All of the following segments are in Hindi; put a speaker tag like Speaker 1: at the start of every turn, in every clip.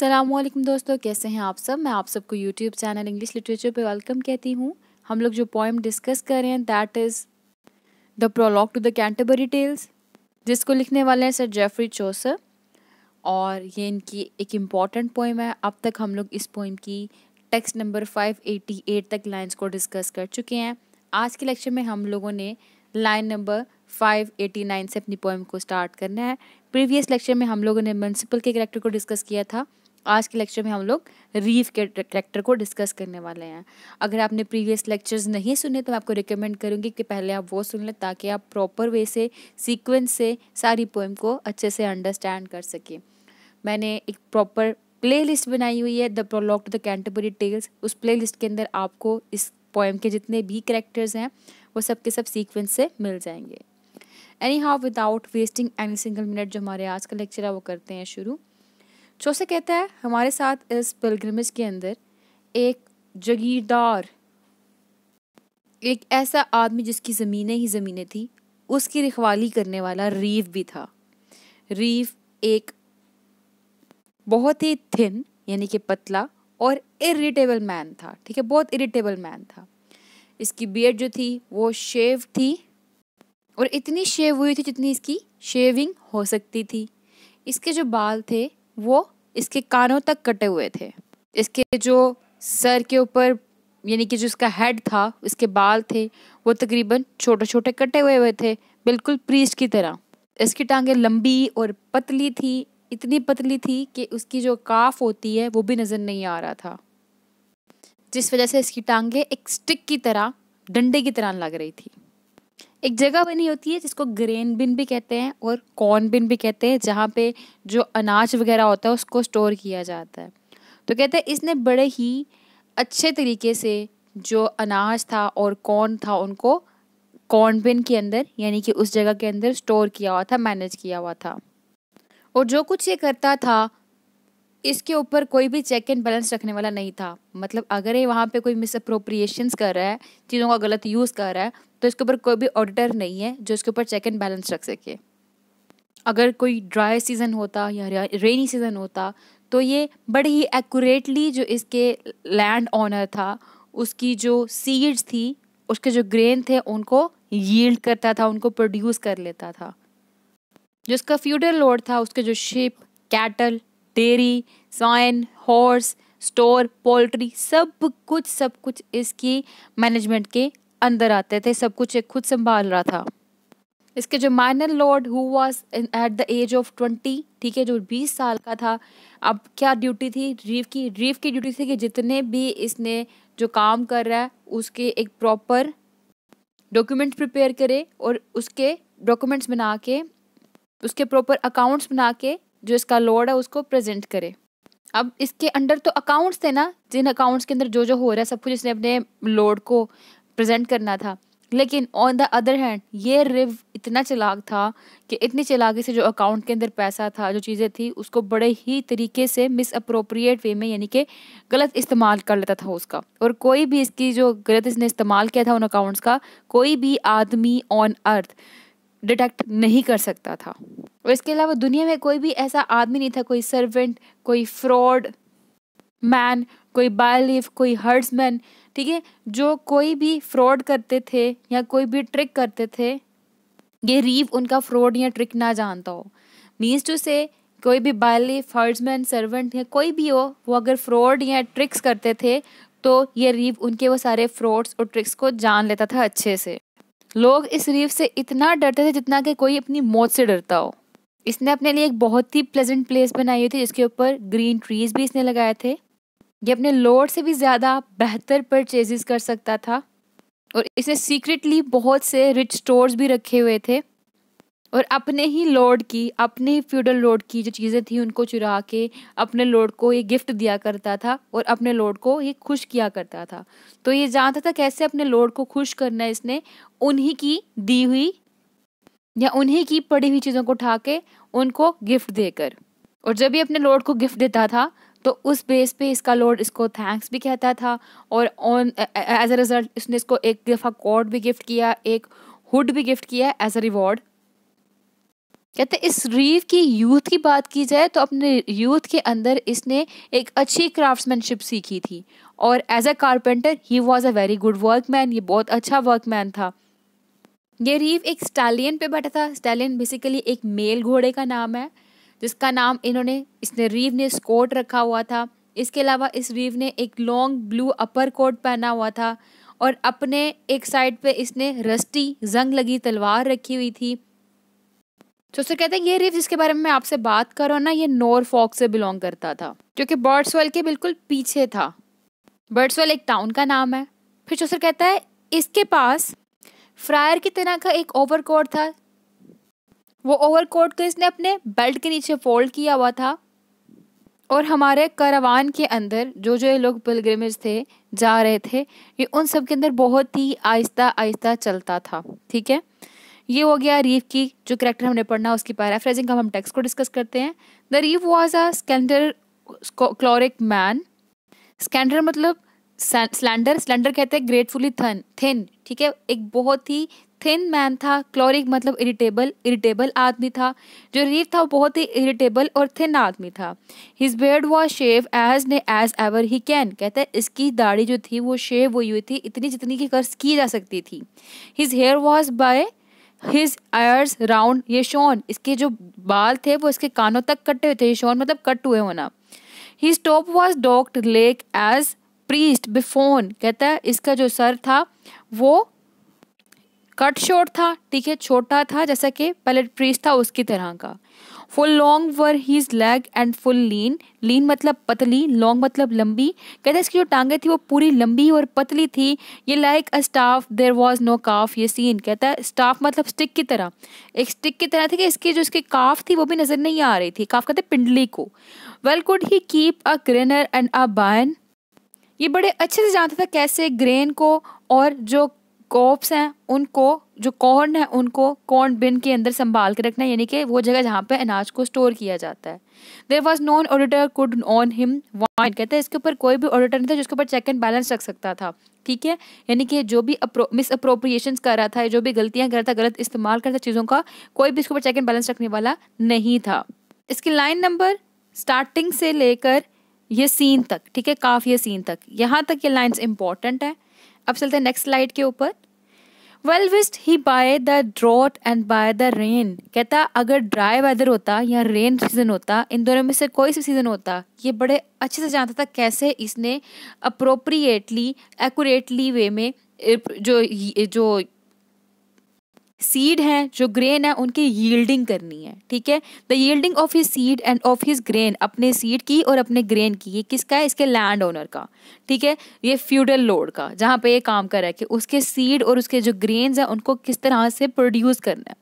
Speaker 1: सलामकुम दोस्तों कैसे हैं आप सब मैं आप सबको यूट्यूब चैनल इंग्लिश लिटरेचर पर वेलकम कहती हूँ हम लोग जो पोएम डिस्कस कर रहे हैं that is the Prologue to the Canterbury Tales जिसको लिखने वाले हैं सर जेफरी चोसर और ये इनकी एक इम्पॉर्टेंट पोइम है अब तक हम लोग इस पोइम की text number five eighty eight तक लाइन्स को डिस्कस कर चुके हैं आज के लेक्चर में हम लोगों ने line number five eighty nine से अपनी पोइम को स्टार्ट करना है प्रीवियस लेक्चर में हम लोगों ने म्यूनसिपल के करेक्टर को डिस्कस किया था आज के लेक्चर में हम लोग रीफ के कैरेक्टर को डिस्कस करने वाले हैं अगर आपने प्रीवियस लेक्चर्स नहीं सुने तो मैं आपको रिकमेंड करूँगी कि पहले आप वो सुन लें ताकि आप प्रॉपर वे से सीक्वेंस से सारी पोएम को अच्छे से अंडरस्टैंड कर सकें मैंने एक प्रॉपर प्लेलिस्ट बनाई हुई है the Prologue to the Canterbury Tales उस प्लेलिस्ट के अंदर आपको इस पोएम के जितने भी करेक्टर्स हैं वो सब के सब सीक्वेंस से मिल जाएंगे anyhow without wasting any single minute जो हमारे आज का लेक्चर है वो करते हैं शुरू चौसे कहता है हमारे साथ इस पिलग्रमेज के अंदर एक जगीरदार एक ऐसा आदमी जिसकी ज़मीनें ही ज़मीनें थी उसकी रखवाली करने वाला रीफ भी था रीफ एक बहुत ही थिन यानी कि पतला और इरिटेबल मैन था ठीक है बहुत इरिटेबल मैन था इसकी बियड जो थी वो शेव थी और इतनी शेव हुई थी जितनी इसकी शेविंग हो सकती थी इसके जो बाल थे वो इसके कानों तक कटे हुए थे इसके जो सर के ऊपर यानी कि जो इसका हेड था उसके बाल थे वो तकरीबन छोटे छोटे कटे हुए हुए थे बिल्कुल प्रीस्ट की तरह इसकी टांगें लंबी और पतली थी इतनी पतली थी कि उसकी जो काफ होती है वो भी नज़र नहीं आ रहा था जिस वजह से इसकी टांगें एक स्टिक की तरह डंडे की तरह लग रही थी एक जगह बनी होती है जिसको ग्रेन बिन भी कहते हैं और कॉर्न बिन भी कहते हैं जहाँ पे जो अनाज वगैरह होता है उसको स्टोर किया जाता है तो कहते हैं इसने बड़े ही अच्छे तरीके से जो अनाज था और कॉर्न था उनको कॉर्न बिन के अंदर यानी कि उस जगह के अंदर स्टोर किया हुआ था मैनेज किया हुआ था और जो कुछ ये करता था इसके ऊपर कोई भी चेक एंड बैलेंस रखने वाला नहीं था मतलब अगर ये वहाँ पे कोई अप्रोप्रिएशन कर रहा है चीज़ों का गलत यूज़ कर रहा है तो इसके ऊपर कोई भी ऑडिटर नहीं है जो इसके ऊपर चेक एंड बैलेंस रख सके अगर कोई ड्राई सीज़न होता या रेनी सीज़न होता तो ये बड़े ही एक्यूरेटली जो इसके लैंड ऑनर था उसकी जो सीड्स थी उसके जो ग्रेन थे उनको यील्ड करता था उनको प्रोड्यूस कर लेता था जो उसका फ्यूडल लोड था उसके जो sheep cattle dairy swine horse store poultry सब कुछ सब कुछ इसकी मैनेजमेंट के अंदर आते थे सब कुछ एक खुद संभाल रहा था इसके जो minor lord who was at the age of twenty ठीक है जो बीस साल का था अब क्या ड्यूटी थी रीफ की रीफ की ड्यूटी थी कि जितने भी इसने जो काम कर रहा है उसके एक प्रॉपर डॉक्यूमेंट प्रिपेयर करे और उसके डॉक्यूमेंट्स बना के उसके प्रॉपर अकाउंट्स बना के जो इसका लोड है उसको प्रेजेंट करे अब इसके अंडर तो अकाउंट्स थे ना जिन अकाउंट्स के अंदर जो जो हो रहा है सब कुछ इसने अपने लोड को प्रेजेंट करना था लेकिन ऑन द अदर हैंड ये रिव इतना चलाक था कि इतनी चलाकी से जो अकाउंट के अंदर पैसा था जो चीज़ें थी उसको बड़े ही तरीके से मिस अप्रोप्रिएट वे में यानी कि गलत इस्तेमाल कर लेता था उसका और कोई भी इसकी जो गलत इसने इस्तेमाल किया था उन अकाउंट्स का कोई भी आदमी ऑन अर्थ डिटेक्ट नहीं कर सकता था और इसके अलावा दुनिया में कोई भी ऐसा आदमी नहीं था कोई सर्वेंट कोई फ्रॉड मैन कोई बायलिफ कोई हर्ड्समैन ठीक है जो कोई भी फ्रॉड करते थे या कोई भी ट्रिक करते थे ये रीव उनका फ्रॉड या ट्रिक ना जानता हो मीन्स टू से कोई भी बायलिफ हर्ड्समैन सर्वेंट या कोई भी हो वो अगर फ्रॉड या ट्रिक्स करते थे तो ये रीव उनके वो सारे फ्रॉड्स और ट्रिक्स को जान लेता था अच्छे से लोग इस रीफ से इतना डरते थे जितना कि कोई अपनी मौत से डरता हो इसने अपने लिए एक बहुत ही प्लेजेंट प्लेस बनाई हुई थी जिसके ऊपर ग्रीन ट्रीज भी इसने लगाए थे ये अपने लोड से भी ज़्यादा बेहतर परचेजेस कर सकता था और इसने सीक्रेटली बहुत से रिच स्टोर्स भी रखे हुए थे और अपने ही लॉर्ड की अपने ही फ्यूडल लॉर्ड की जो चीज़ें थी उनको चुरा के अपने लॉर्ड को ये गिफ्ट दिया करता था और अपने लॉर्ड को ये खुश किया करता था तो ये जानता था कैसे अपने लॉर्ड को खुश करना है इसने उन्हीं की दी हुई या उन्हीं की पड़ी हुई चीज़ों को उठा के उनको गिफ्ट देकर और जब ये अपने लॉर्ड को गिफ्ट देता था तो उस बेस पे इसका लॉर्ड इसको थैंक्स भी कहता था और ऑन एज अ रिज़ल्ट इसने इसको एक दफ़ा कॉर्ड भी गिफ्ट किया एक हुड भी गिफ्ट किया एज अ रिवॉर्ड कहते इस रीव की यूथ की बात की जाए तो अपने यूथ के अंदर इसने एक अच्छी क्राफ्ट्समैनशिप सीखी थी और as a carpenter he was a very good workman ये बहुत अच्छा वर्कमैन था ये रीव एक स्टैलियन पे बैठा था स्टैलियन बेसिकली एक मेल घोड़े का नाम है जिसका नाम इन्होंने इसने रीव ने स्कोट रखा हुआ था इसके अलावा इस रीव ने एक लॉन्ग ब्लू अपर कोट पहना हुआ था और अपने एक साइड पे इसने रस्टी जंग लगी तलवार रखी हुई थी तो सर कहते हैं ये रिफ जिसके बारे में मैं आपसे बात कर रहा हूँ ना ये फॉक से बिलोंग करता था जो कि बर्ड्सवेल के बिल्कुल पीछे था बर्ड्सवेल एक टाउन का नाम है फिर चौसर कहता है इसके पास फ्रायर की तरह का एक ओवरकोट था वो ओवरकोट को इसने अपने बेल्ट के नीचे फोल्ड किया हुआ था और हमारे करवान के अंदर जो जो ये लोग पिलग्रमेज थे जा रहे थे ये उन सब के अंदर बहुत ही आहिस्ता आहिस्ता चलता था ठीक है ये हो गया रीव की जो करेक्टर हमने पढ़ना उसकी पैराफ्रेजिंग का हम टेक्स्ट को डिस्कस करते हैं the Reeve was a slender choleric man slender मतलब स्लैंडर स्लैंडर कहते हैं ग्रेटफुली थन थिन ठीक है एक बहुत ही थिन मैन था क्लोरिक मतलब इरिटेबल इरिटेबल आदमी था जो रीव था वो बहुत ही इरिटेबल और थिन आदमी था his beard was shave as nigh as ever he can कहते हैं इसकी दाढ़ी जो थी वो शेव हुई हुई थी इतनी जितनी की कर्ज की जा सकती थी his hair was by his ears round ये शोन इसके जो बाल थे वो इसके कानों तक कटे हुए थे ये शोन मतलब कट हुए होना his top was docked like as priest before कहता है इसका जो सर था वो कट शॉर्ट था ठीक है छोटा था जैसा कि पहले प्रीस्ट था उसकी तरह का full long were his leg and full lean lean मतलब पतली लॉन्ग मतलब लंबी कहते हैं इसकी जो टांगे थी वो पूरी लंबी और पतली थी ये like a staff there was no calf ये सीन कहता है स्टाफ मतलब स्टिक की तरह एक स्टिक की तरह थी कि इसकी जो इसकी काफ थी वो भी नज़र नहीं आ रही थी काफ कहते पिंडली को well could he keep a garner and a bin ये बड़े अच्छे से जानता था कैसे ग्रेन को और जो कोप्स हैं उनको जो कॉर्न है उनको कॉर्न बिन के अंदर संभाल के रखना यानी कि वो जगह जहाँ पे अनाज को स्टोर किया जाता है there was no auditor could on him win कहते हैं इसके ऊपर कोई भी ऑडिटर नहीं था जिसके ऊपर चेक एंड बैलेंस रख सकता था ठीक है यानी कि जो भी मिस अप्रोप्रिएशन कर रहा था जो भी गलतियाँ कर रहा था गलत इस्तेमाल कर रहा था चीज़ों का कोई भी इसके ऊपर चेक एंड बैलेंस रखने वाला नहीं था इसकी लाइन नंबर स्टार्टिंग से लेकर ये सीन तक ठीक है काफ़ी सीन तक यहाँ तक ये लाइन्स इंपॉर्टेंट है अब चलते हैं नेक्स्ट स्लाइड के ऊपर well wist he by the drought and by the rain कहता अगर ड्राई वेदर होता या रेन सीजन होता इन दोनों में से कोई सा सीज़न होता ये बड़े अच्छे से जानता था कैसे इसने अप्रोप्रिएटली एक्यूरेटली वे में जो जो सीड हैं जो ग्रेन है उनकी यील्डिंग करनी है ठीक है the yielding of his seed and of his grain अपने सीड की और अपने ग्रेन की ये किसका है इसके लैंड ओनर का ठीक है ये फ्यूडल लोड का जहाँ पे ये काम कर रहा है कि उसके सीड और उसके जो ग्रेन्स हैं उनको किस तरह से प्रोड्यूस करना है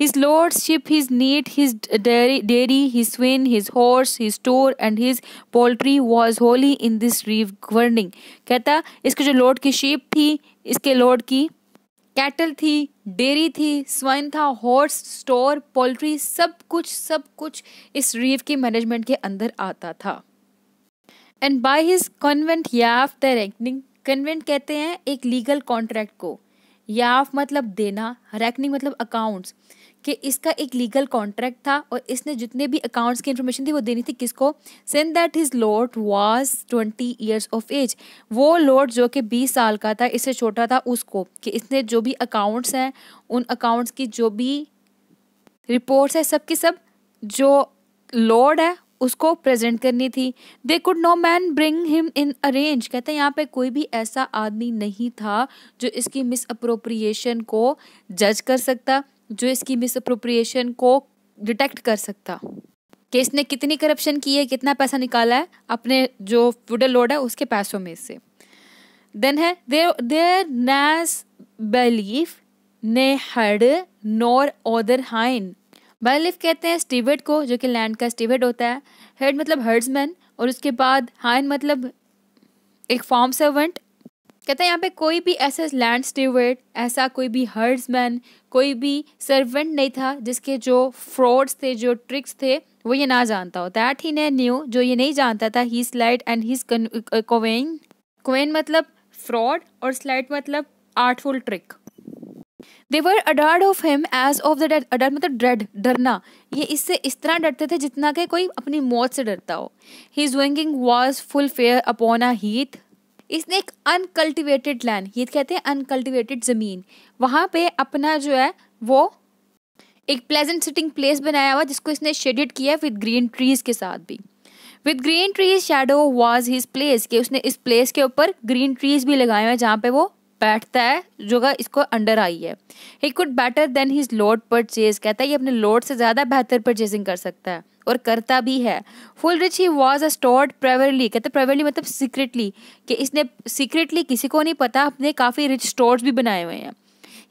Speaker 1: his lordship his neat his dairy dairy his swine his horse his store and his poultry was wholly in this रिवर्निंग कहता इसके जो लॉर्ड की शिप थी इसके लॉर्ड की कैटल थी डेरी थी स्वाइन था हॉर्स स्टोर पोल्ट्री सब कुछ सब कुछ इस रीव के मैनेजमेंट के अंदर आता था एंड बाय हिज कॉन्वेंट याफ द रैंकिंग कन्वेंट कहते हैं एक लीगल कॉन्ट्रैक्ट को याफ मतलब देना रैकनिंग मतलब अकाउंट्स कि इसका एक लीगल कॉन्ट्रैक्ट था और इसने जितने भी अकाउंट्स की इन्फॉर्मेशन थी वो देनी थी किसको since that his lord was twenty years of age वो लॉर्ड जो कि बीस साल का था इससे छोटा था उसको कि इसने जो भी अकाउंट्स हैं उन अकाउंट्स की जो भी रिपोर्ट्स है सब की सब जो लॉर्ड है उसको प्रेजेंट करनी थी there could no man bring him in अरेंज कहते हैं यहाँ पे कोई भी ऐसा आदमी नहीं था जो इसकी मिस अप्रोप्रिएशन को जज कर सकता जो इसकी मिस अप्रोप्रिएशन को डिटेक्ट कर सकता कि इसने कितनी करप्शन की है कितना पैसा निकाला है अपने जो फूडल लोड है उसके पैसों में से देन है देर देर नैस बिलीफ ने हड नोर ओदर हाइन बायलिफ कहते हैं स्टीवेट को जो कि लैंड का स्टीवेट होता है हेड मतलब हर्ड्समैन और उसके बाद हाइन मतलब एक फॉर्म सर्वेंट कहते हैं यहाँ पे कोई भी ऐसा लैंड स्टीवेट ऐसा कोई भी हर्ड्समैन कोई भी सर्वेंट नहीं था जिसके जो फ्रॉड्स थे जो ट्रिक्स थे वो ये ना जानता हो दैट ही ने न्यू जो ये नहीं जानता था ही स्लाइड एंड ही कोवेन कोवेन मतलब फ्रॉड और स्लाइड मतलब artful trick they were adread of him as of the death adread मतलब ड्रेड डरना ये इससे इस तरह डरते थे जितना कि कोई अपनी मौत से डरता हो ही इज विंगिंग was full fair upon a heath इसने एक अनकल्टिवेटेड लैंड ये कहते हैं अनकल्टिवेटेड ज़मीन वहाँ पे अपना जो है वो एक प्लेजेंट सिटिंग प्लेस बनाया हुआ जिसको इसने शेडिड किया विद ग्रीन ट्रीज़ के साथ भी with green trees shadow was his place कि उसने इस प्लेस के ऊपर ग्रीन ट्रीज भी लगाए हुए हैं जहाँ पे वो बैठता है का इसको अंडर आई है he could better than his lord purchase कहता है ये अपने लॉर्ड से ज़्यादा बेहतर परचेजिंग कर सकता है और करता भी है full rich he was a stored privily कहते हैं प्रेवरली मतलब सीक्रेटली कि इसने सीक्रेटली किसी को नहीं पता अपने काफ़ी रिच स्टोर्स भी बनाए हुए हैं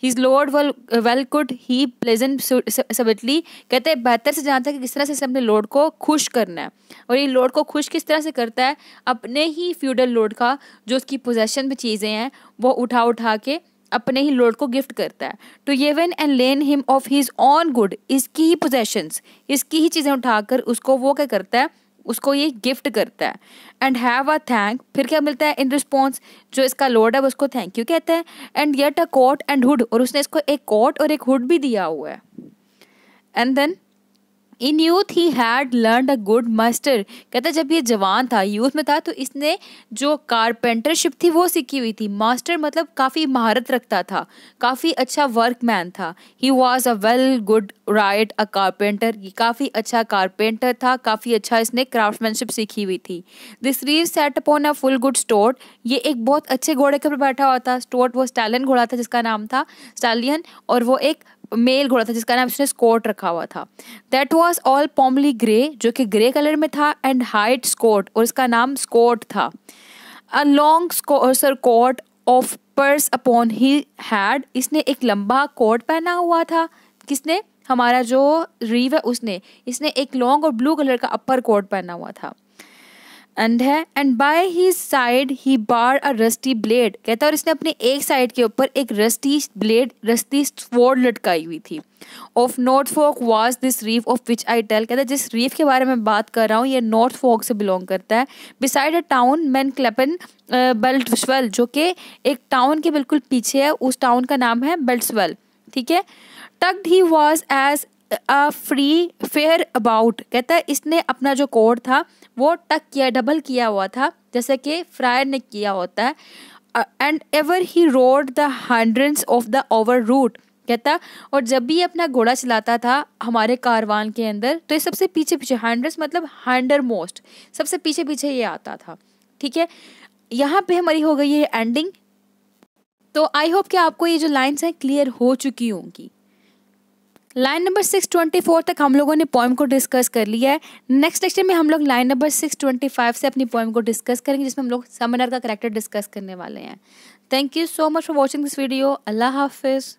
Speaker 1: his lord well well could he pleasant subtly कहते हैं बेहतर से जानता है कि किस तरह से अपने लोड को खुश करना है और ये लोड को खुश किस तरह से करता है अपने ही फ्यूडल लोड का जो उसकी पोजेशन में चीज़ें हैं वो उठा उठा के अपने ही लोड को गिफ्ट करता है टू येवन and lend him of his own good इसकी ही पोजेशंस इसकी ही चीज़ें उठाकर उसको वो क्या करता है उसको ये गिफ्ट करता है एंड हैव अ थैंक फिर क्या मिलता है इन रिस्पॉन्स जो इसका लॉर्ड है उसको थैंक यू कहते हैं and yet a coat and hood और उसने इसको एक कोट और एक हुड भी दिया हुआ है and then in youth he had learn a good master कहता जब ये जवान था यूथ में था तो इसने जो कारपेंटरशिप थी वो सीखी हुई थी मास्टर मतलब काफ़ी महारत रखता था काफ़ी अच्छा वर्कमैन था he was a well good wright a carpenter काफ़ी अच्छा कारपेंटर था काफ़ी अच्छा इसने क्राफ्टमैनशिप सीखी हुई थी this reeve set upon a full good store ये एक बहुत अच्छे घोड़े के ऊपर बैठा हुआ था स्टोर वो स्टैलियन घोड़ा था जिसका नाम था स्टैलियन और वो एक मेल घोड़ा था जिसका नाम इसने स्कोट रखा हुआ था दैट वॉज ऑल पॉम्बली ग्रे जो कि ग्रे कलर में था एंड हाइट स्कोट और इसका नाम स्कोट था a long surcote of pers upon he had इसने एक लंबा कोट पहना हुआ था किसने हमारा जो रीव है उसने इसने एक लॉन्ग और ब्लू कलर का अपर कोट पहना हुआ था अंध है and by his side he bare a rusty blade कहता है और इसने अपने एक साइड के ऊपर एक रस्टी ब्लेड रस्ती स्वॉर्ड लटकाई हुई थी of Norfolk was this reeve of which I tell कहता है जिस रीफ के बारे में बात कर रहा हूँ ये नॉर्थ फोक से बिलोंग करता है beside a town men clepen Bawdeswell जो कि एक टाउन के बिल्कुल पीछे है उस टाउन का नाम है बेल्टवेल ठीक है tucked he was as a friar about कहता है इसने अपना जो कोड था वो टक किया डबल किया हुआ था जैसे कि फ्रायर ने किया होता है and ever he rode the hindrest of the over route कहता और जब भी अपना घोड़ा चलाता था हमारे कारवान के अंदर तो ये सबसे पीछे पीछे हंड्रेड्स मतलब हंडर मोस्ट सबसे पीछे पीछे ये आता था ठीक है यहाँ पे हमारी हो गई है एंडिंग तो आई होप कि आपको ये जो लाइंस हैं क्लियर हो चुकी होंगी line number six twenty four तक हम लोगों ने पोइम को डिस्कस कर लिया है नेक्स्ट लेक्चर में हम लोग line number six twenty five से अपनी पोइम को डिस्कस करेंगे जिसमें हम लोग समनर का करेक्टर डिस्कस करने वाले हैं thank you so much for watching this video अल्लाह हाफिज़